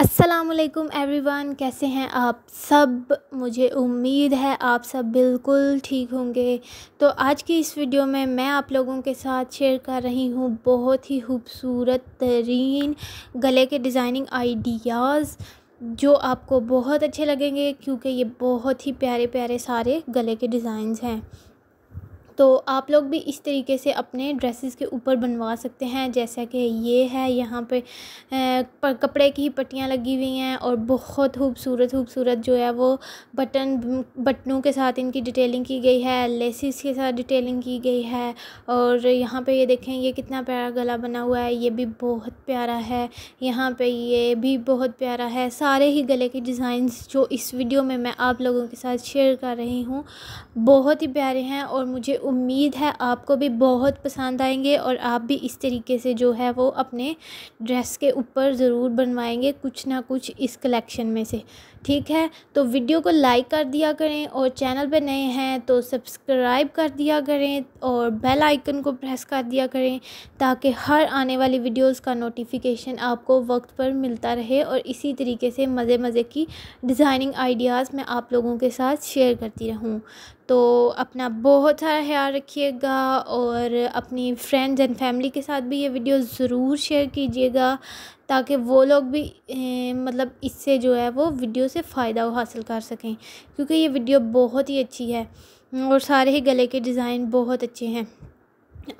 असलकुम वन कैसे हैं आप सब मुझे उम्मीद है आप सब बिल्कुल ठीक होंगे तो आज की इस वीडियो में मैं आप लोगों के साथ शेयर कर रही हूँ बहुत ही खूबसूरत तरीन गले के डिज़ाइनिंग आइडियाज़ जो आपको बहुत अच्छे लगेंगे क्योंकि ये बहुत ही प्यारे प्यारे सारे गले के डिज़ाइंस हैं तो आप लोग भी इस तरीके से अपने ड्रेसेस के ऊपर बनवा सकते हैं जैसा कि ये है यहाँ पे कपड़े की पट्टियाँ लगी हुई हैं और बहुत खूबसूरत खूबसूरत जो है वो बटन बटनों के साथ इनकी डिटेलिंग की गई है लेसिस के साथ डिटेलिंग की गई है और यहाँ पे ये देखें ये कितना प्यारा गला बना हुआ है ये भी बहुत प्यारा है यहाँ पर ये भी बहुत प्यारा है सारे ही गले के डिज़ाइंस जो इस वीडियो में मैं आप लोगों के साथ शेयर कर रही हूँ बहुत ही प्यारे हैं और मुझे उम्मीद है आपको भी बहुत पसंद आएंगे और आप भी इस तरीके से जो है वो अपने ड्रेस के ऊपर ज़रूर बनवाएंगे कुछ ना कुछ इस कलेक्शन में से ठीक है तो वीडियो को लाइक कर दिया करें और चैनल पर नए हैं तो सब्सक्राइब कर दिया करें और बेल आइकन को प्रेस कर दिया करें ताकि हर आने वाली वीडियोस का नोटिफिकेशन आपको वक्त पर मिलता रहे और इसी तरीके से मज़े मज़े की डिज़ाइनिंग आइडियाज़ मैं आप लोगों के साथ शेयर करती रहूँ तो अपना बहुत सारा ख्याल रखिएगा और अपनी फ्रेंड्स एंड फैमिली के साथ भी ये वीडियो ज़रूर शेयर कीजिएगा ताकि वो लोग भी मतलब इससे जो है वो वीडियो से फ़ायदा हासिल कर सकें क्योंकि ये वीडियो बहुत ही अच्छी है और सारे ही गले के डिज़ाइन बहुत अच्छे हैं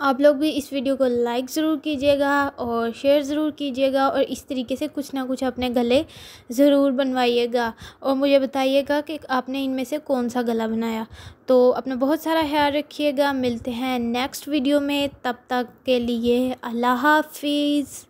आप लोग भी इस वीडियो को लाइक ज़रूर कीजिएगा और शेयर ज़रूर कीजिएगा और इस तरीके से कुछ ना कुछ अपने गले ज़रूर बनवाइएगा और मुझे बताइएगा कि आपने इनमें से कौन सा गला बनाया तो अपना बहुत सारा ख्याल रखिएगा मिलते हैं नेक्स्ट वीडियो में तब तक के लिए अल्लाह हाफिज़